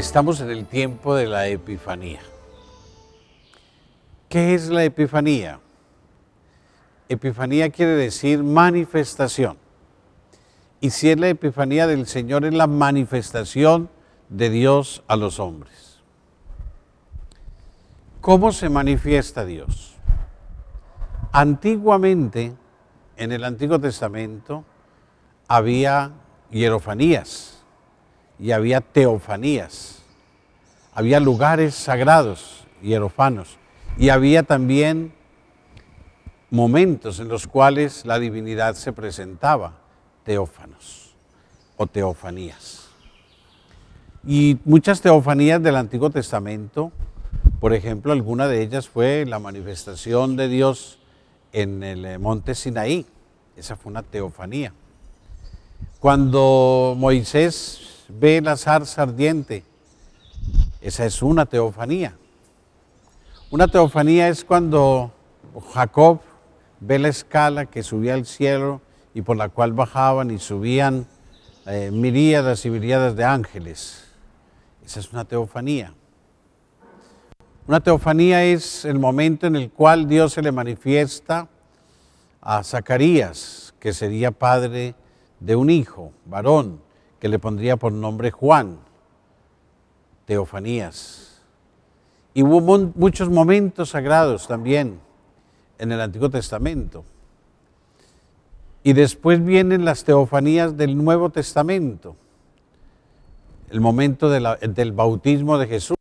estamos en el tiempo de la Epifanía. ¿Qué es la Epifanía? Epifanía quiere decir manifestación. Y si es la Epifanía del Señor, es la manifestación de Dios a los hombres. ¿Cómo se manifiesta Dios? Antiguamente, en el Antiguo Testamento, había hierofanías y había teofanías había lugares sagrados, y hierofanos, y había también momentos en los cuales la divinidad se presentaba, teófanos o teofanías. Y muchas teofanías del Antiguo Testamento, por ejemplo, alguna de ellas fue la manifestación de Dios en el eh, monte Sinaí, esa fue una teofanía. Cuando Moisés ve la zarza ardiente esa es una teofanía. Una teofanía es cuando Jacob ve la escala que subía al cielo y por la cual bajaban y subían eh, miríadas y miríadas de ángeles. Esa es una teofanía. Una teofanía es el momento en el cual Dios se le manifiesta a Zacarías, que sería padre de un hijo, varón, que le pondría por nombre Juan teofanías. Y hubo muchos momentos sagrados también en el Antiguo Testamento. Y después vienen las teofanías del Nuevo Testamento, el momento del bautismo de Jesús.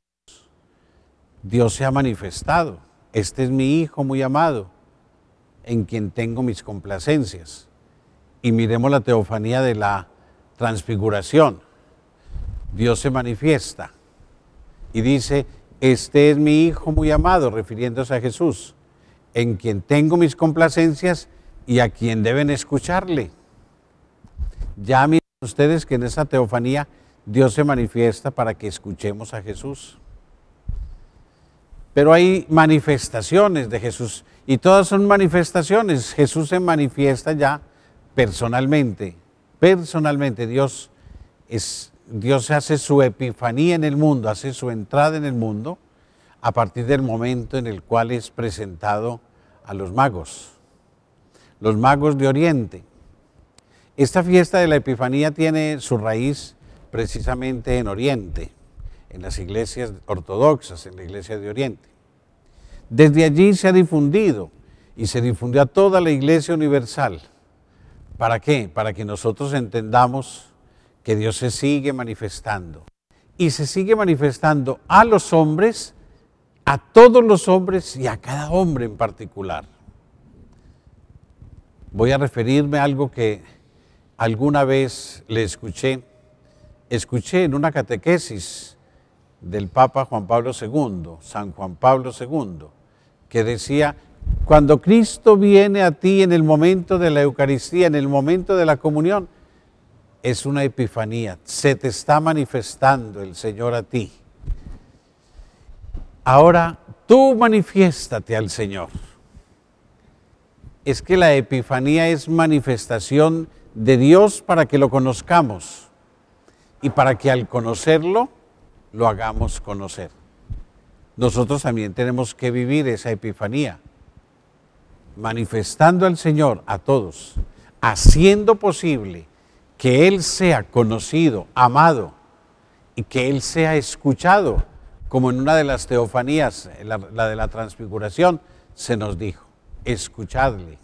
Dios se ha manifestado. Este es mi Hijo muy amado, en quien tengo mis complacencias. Y miremos la teofanía de la transfiguración. Dios se manifiesta y dice, este es mi Hijo muy amado, refiriéndose a Jesús, en quien tengo mis complacencias y a quien deben escucharle. Ya miren ustedes que en esa teofanía Dios se manifiesta para que escuchemos a Jesús. Pero hay manifestaciones de Jesús y todas son manifestaciones. Jesús se manifiesta ya personalmente. Personalmente Dios es Dios hace su epifanía en el mundo, hace su entrada en el mundo a partir del momento en el cual es presentado a los magos, los magos de Oriente. Esta fiesta de la Epifanía tiene su raíz precisamente en Oriente, en las iglesias ortodoxas, en la iglesia de Oriente. Desde allí se ha difundido y se difundió a toda la iglesia universal. ¿Para qué? Para que nosotros entendamos que Dios se sigue manifestando. Y se sigue manifestando a los hombres, a todos los hombres y a cada hombre en particular. Voy a referirme a algo que alguna vez le escuché. Escuché en una catequesis del Papa Juan Pablo II, San Juan Pablo II, que decía, cuando Cristo viene a ti en el momento de la Eucaristía, en el momento de la comunión, es una epifanía. Se te está manifestando el Señor a ti. Ahora tú manifiéstate al Señor. Es que la epifanía es manifestación de Dios para que lo conozcamos y para que al conocerlo lo hagamos conocer. Nosotros también tenemos que vivir esa epifanía, manifestando al Señor a todos, haciendo posible que Él sea conocido, amado y que Él sea escuchado, como en una de las teofanías, la, de la transfiguración, se nos dijo, escuchadle.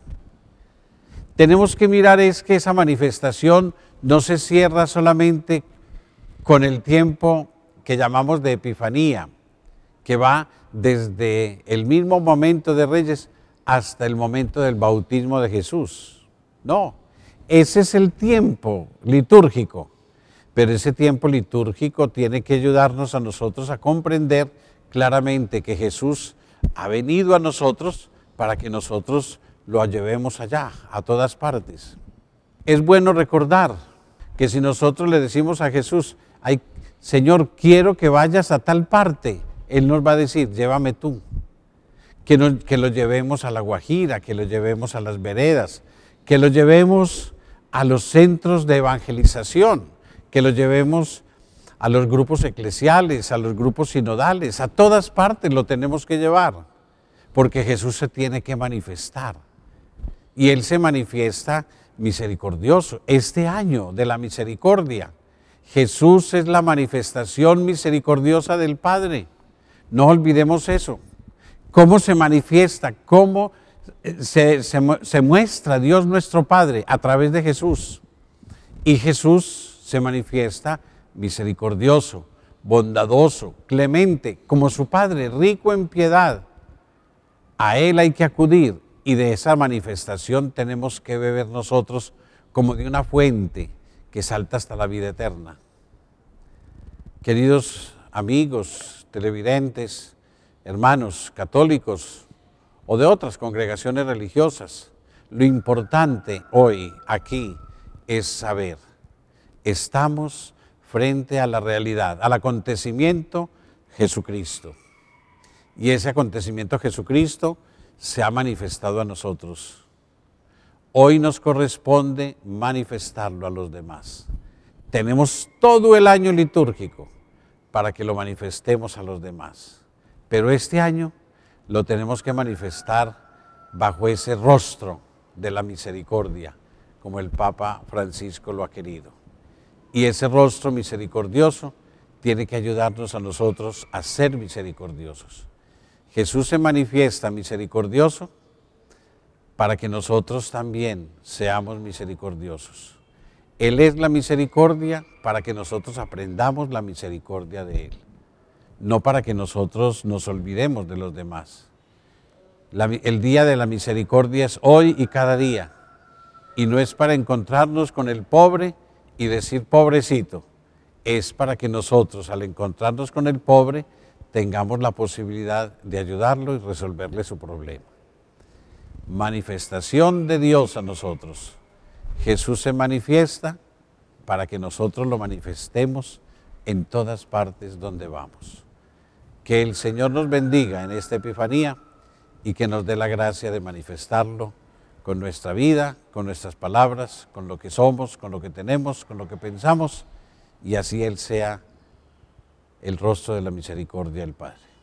Tenemos que mirar es que esa manifestación no se cierra solamente con el tiempo que llamamos de Epifanía, que va desde el mismo momento de Reyes hasta el momento del bautismo de Jesús. No, ese es el tiempo litúrgico, pero ese tiempo litúrgico tiene que ayudarnos a nosotros a comprender claramente que Jesús ha venido a nosotros para que nosotros lo llevemos allá, a todas partes. Es bueno recordar que si nosotros le decimos a Jesús, Ay, Señor, quiero que vayas a tal parte, Él nos va a decir, llévame tú. Que, que lo llevemos a la Guajira, que lo llevemos a las veredas, que lo llevemos a los centros de evangelización, que los llevemos a los grupos eclesiales, a los grupos sinodales, a todas partes lo tenemos que llevar, porque Jesús se tiene que manifestar. Y Él se manifiesta misericordioso. Este año de la misericordia, Jesús es la manifestación misericordiosa del Padre. No olvidemos eso. ¿Cómo se manifiesta? ¿Cómo se, muestra Dios nuestro Padre a través de Jesús. Y Jesús se manifiesta misericordioso, bondadoso, clemente, como su Padre, rico en piedad. A Él hay que acudir y de esa manifestación tenemos que beber nosotros como de una fuente que salta hasta la vida eterna. Queridos amigos, televidentes, hermanos católicos, o de otras congregaciones religiosas. Lo importante hoy aquí es saber, estamos frente a la realidad, al acontecimiento Jesucristo. Y ese acontecimiento Jesucristo se ha manifestado a nosotros. Hoy nos corresponde manifestarlo a los demás. Tenemos todo el año litúrgico para que lo manifestemos a los demás. Pero este año lo tenemos que manifestar bajo ese rostro de la misericordia, como el Papa Francisco lo ha querido. Y ese rostro misericordioso tiene que ayudarnos a nosotros a ser misericordiosos. Jesús se manifiesta misericordioso para que nosotros también seamos misericordiosos. Él es la misericordia para que nosotros aprendamos la misericordia de Él no para que nosotros nos olvidemos de los demás. el día de la misericordia es hoy y cada día, y no es para encontrarnos con el pobre y decir pobrecito, es para que nosotros al encontrarnos con el pobre tengamos la posibilidad de ayudarlo y resolverle su problema. Manifestación de Dios a nosotros. Jesús se manifiesta para que nosotros lo manifestemos en todas partes donde vamos. Que el Señor nos bendiga en esta Epifanía y que nos dé la gracia de manifestarlo con nuestra vida, con nuestras palabras, con lo que somos, con lo que tenemos, con lo que pensamos, y así Él sea el rostro de la misericordia del Padre.